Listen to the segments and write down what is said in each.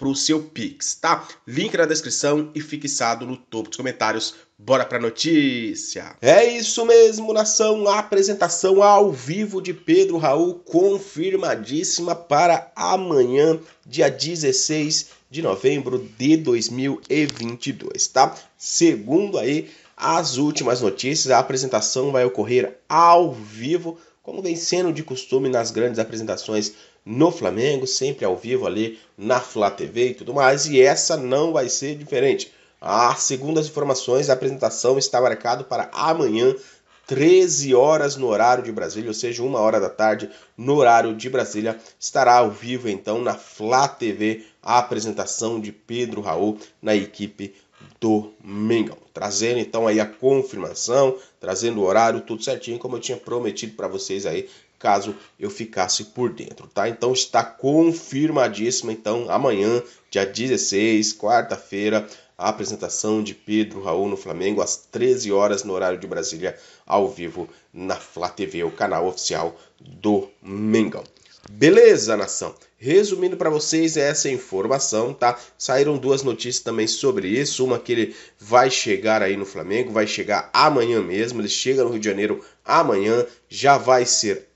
para o seu Pix, tá? Link na descrição e fixado no topo dos comentários. Bora a notícia! É isso mesmo, nação! A apresentação ao vivo de Pedro Raul confirmadíssima para amanhã, dia 16 de novembro de 2022, tá? Segundo aí as últimas notícias, a apresentação vai ocorrer ao vivo, como vem sendo de costume nas grandes apresentações no Flamengo, sempre ao vivo ali na Flá TV e tudo mais, e essa não vai ser diferente. Ah, segundo as informações, a apresentação está marcada para amanhã, 13 horas no horário de Brasília, ou seja, uma hora da tarde no horário de Brasília, estará ao vivo então na Flá TV a apresentação de Pedro Raul na equipe do Mengão. Trazendo então aí a confirmação, trazendo o horário, tudo certinho, como eu tinha prometido para vocês aí caso eu ficasse por dentro, tá? Então está confirmadíssima. Então amanhã, dia 16, quarta-feira, a apresentação de Pedro Raul no Flamengo às 13 horas no horário de Brasília, ao vivo na Flá TV, o canal oficial do Mengão. Beleza, nação? Resumindo para vocês é essa informação, tá? Saíram duas notícias também sobre isso. Uma que ele vai chegar aí no Flamengo, vai chegar amanhã mesmo. Ele chega no Rio de Janeiro amanhã, já vai ser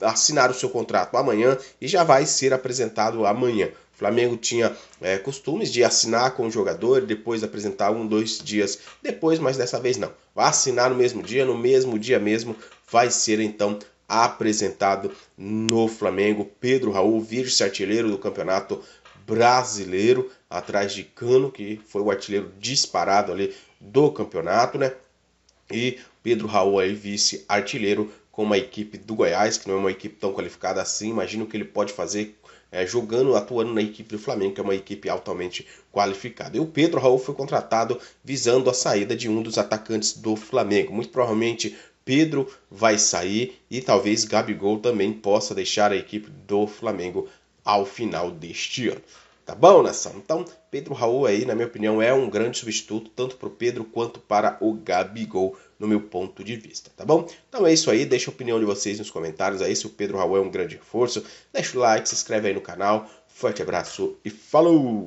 assinar o seu contrato amanhã e já vai ser apresentado amanhã. O Flamengo tinha é, costumes de assinar com o jogador, depois apresentar um, dois dias depois, mas dessa vez não. Vai assinar no mesmo dia, no mesmo dia mesmo vai ser então apresentado no Flamengo. Pedro Raul, vice-artilheiro do Campeonato Brasileiro, atrás de Cano, que foi o artilheiro disparado ali do campeonato, né? E Pedro Raul aí, vice-artilheiro com uma equipe do Goiás, que não é uma equipe tão qualificada assim. Imagino que ele pode fazer é, jogando, atuando na equipe do Flamengo, que é uma equipe altamente qualificada. E o Pedro Raul foi contratado visando a saída de um dos atacantes do Flamengo. Muito provavelmente Pedro vai sair e talvez Gabigol também possa deixar a equipe do Flamengo ao final deste ano. Tá bom, nação? Então, Pedro Raul aí, na minha opinião, é um grande substituto, tanto para o Pedro quanto para o Gabigol, no meu ponto de vista, tá bom? Então é isso aí, deixa a opinião de vocês nos comentários aí, se o Pedro Raul é um grande reforço. Deixa o like, se inscreve aí no canal. Forte abraço e falou!